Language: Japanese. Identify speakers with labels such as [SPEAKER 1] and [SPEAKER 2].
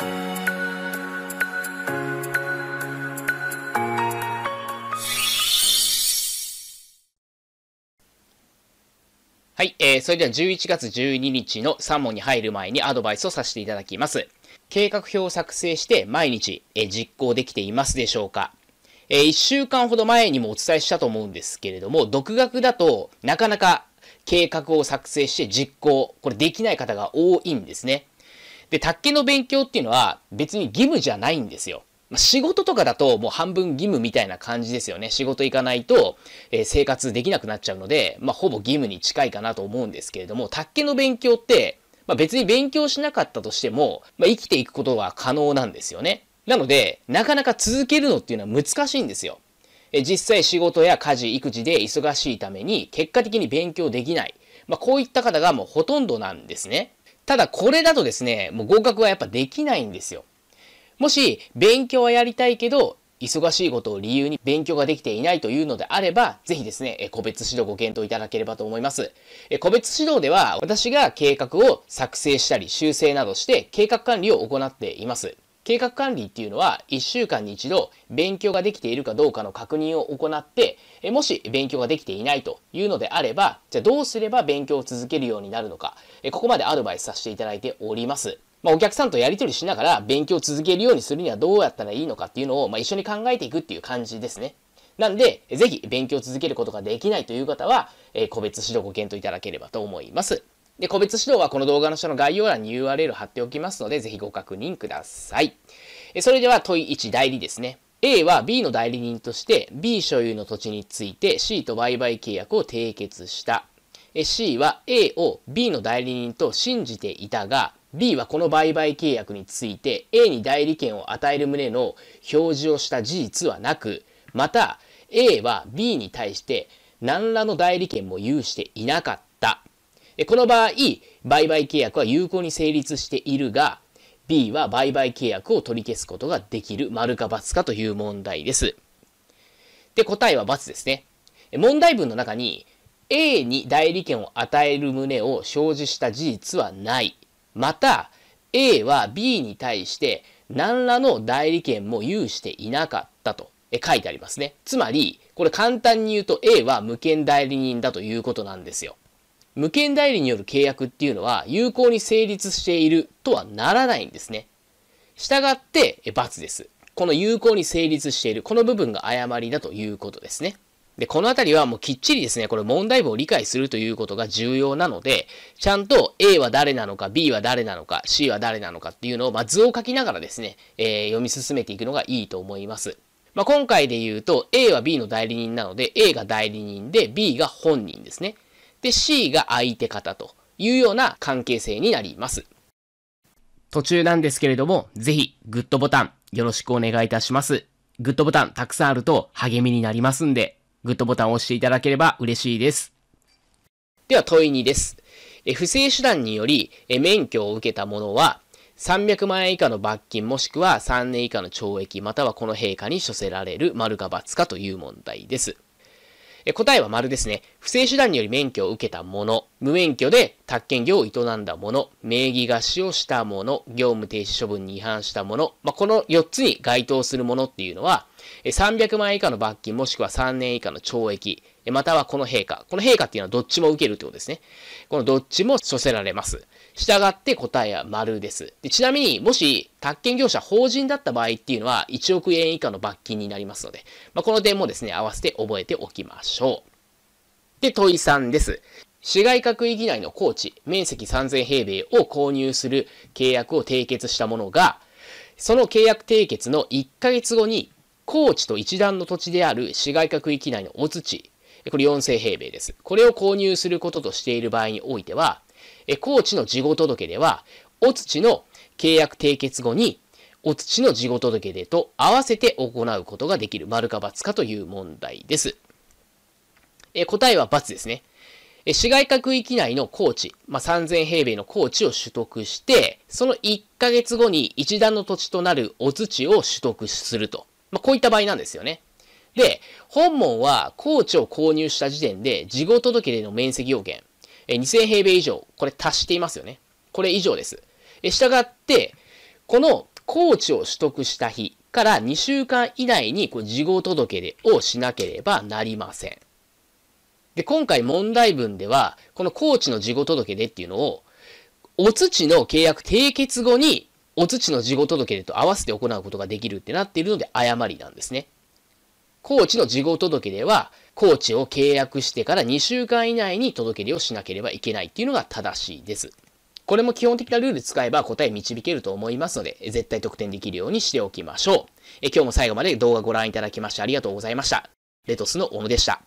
[SPEAKER 1] はい、えー、それでは11月12日の3問に入る前にアドバイスをさせていただきます。計画表を作成して毎日、えー、実行できていますでしょうかえー、1週間ほど前にもお伝えしたと思うんですけれども、独学だとなかなか計画を作成して実行、これできない方が多いんですね。で、卓球の勉強っていうのは別に義務じゃないんですよ。ま仕事とかだともう半分義務みたいな感じですよね。仕事行かないと、え生活できなくなっちゃうので、まあ、ほぼ義務に近いかなと思うんですけれども、卓球の勉強って、まあ、別に勉強しなかったとしても、まあ、生きていくことは可能なんですよね。なので、なかなか続けるのっていうのは難しいんですよ。え実際仕事や家事、育児で忙しいために、結果的に勉強できない。まあ、こういった方がもうほとんどなんですね。ただこれだとですね、もう合格はやっぱできないんですよ。もし勉強はやりたいけど、忙しいことを理由に勉強ができていないというのであれば、ぜひですね、個別指導ご検討いただければと思います。個別指導では、私が計画を作成したり修正などして計画管理を行っています。計画管理っていうのは1週間に1度勉強ができているかどうかの確認を行ってもし勉強ができていないというのであればじゃあどうすれば勉強を続けるようになるのかここまでアドバイスさせていただいております。まあ、お客さんとやり取りしながら勉強を続けるようにするにはどうやったらいいのかっていうのを、まあ、一緒に考えていくっていう感じですね。なんで、ぜひ勉強を続けることができないという方は、え個別指導ご検討いただければと思います。で、個別指導はこの動画の下の概要欄に URL 貼っておきますので、ぜひご確認ください。それでは問い1代理ですね。A は B の代理人として B 所有の土地について C と売買契約を締結した。C は A を B の代理人と信じていたが、B はこの売買契約について A に代理権を与える旨の表示をした事実はなく、また A は B に対して何らの代理権も有していなかった。この場合、売買契約は有効に成立しているが、B は売買契約を取り消すことができる、丸か×かという問題です。で、答えは×ですね。問題文の中に、A に代理権を与える旨を生じした事実はない。また、A は B に対して何らの代理権も有していなかったと書いてありますね。つまり、これ簡単に言うと A は無権代理人だということなんですよ。無権代理による契約っていうのは有効に成立しているとはならないんですね。したがって、罰です。この有効に成立している、この部分が誤りだということですね。で、このあたりはもうきっちりですね、これ問題文を理解するということが重要なので、ちゃんと A は誰なのか、B は誰なのか、C は誰なのかっていうのを、まあ、図を書きながらですね、えー、読み進めていくのがいいと思います。まあ、今回で言うと、A は B の代理人なので、A が代理人で、B が本人ですね。で、C が相手方というような関係性になります。途中なんですけれども、ぜひ、グッドボタン、よろしくお願いいたします。グッドボタンたくさんあると励みになりますんで、グッドボタンを押していただければ嬉しいです。では問い2です。え不正手段によりえ免許を受けた者は、300万円以下の罰金もしくは3年以下の懲役またはこの陛下に処せられる丸か×かという問題です。え答えは丸ですね。不正手段により免許を受けた者、無免許で宅建業を営んだ者、名義貸しをした者、業務停止処分に違反した者、まあ、この4つに該当する者っていうのは、300万円以下の罰金もしくは3年以下の懲役、またはこの陛下。この陛下っていうのはどっちも受けるってことですね。このどっちも処せられます。従って答えは丸ですで。ちなみに、もし、宅建業者法人だった場合っていうのは、1億円以下の罰金になりますので、まあ、この点もですね、合わせて覚えておきましょう。で、問い3です。市街閣域内の高地、面積3000平米を購入する契約を締結したものが、その契約締結の1ヶ月後に高地と一段の土地である市街化区域内の大土、これ4000平米です。これを購入することとしている場合においては、高地の事後届では、お土の契約締結後に、お土の事後届でと合わせて行うことができる、丸か×かという問題です。え答えは×ですね。え市街化区域内の高地、まあ、3000平米の高地を取得して、その1ヶ月後に一段の土地となるお土を取得すると。まあ、こういった場合なんですよね。で、本門は高知を購入した時点で事後届での面積要件、え2000平米以上、これ達していますよね。これ以上です。え従って、この高知を取得した日から2週間以内にこう事後届をしなければなりません。で、今回問題文では、この高知の事後届出っていうのを、お土の契約締結後にお土の事後届と合わせて行うことができるってなっているので誤りなんですね。高知の事後届出は、高知を契約してから2週間以内に届け出をしなければいけないっていうのが正しいです。これも基本的なルール使えば答え導けると思いますので、絶対得点できるようにしておきましょう。え今日も最後まで動画ご覧いただきましてありがとうございました。レトスの小野でした。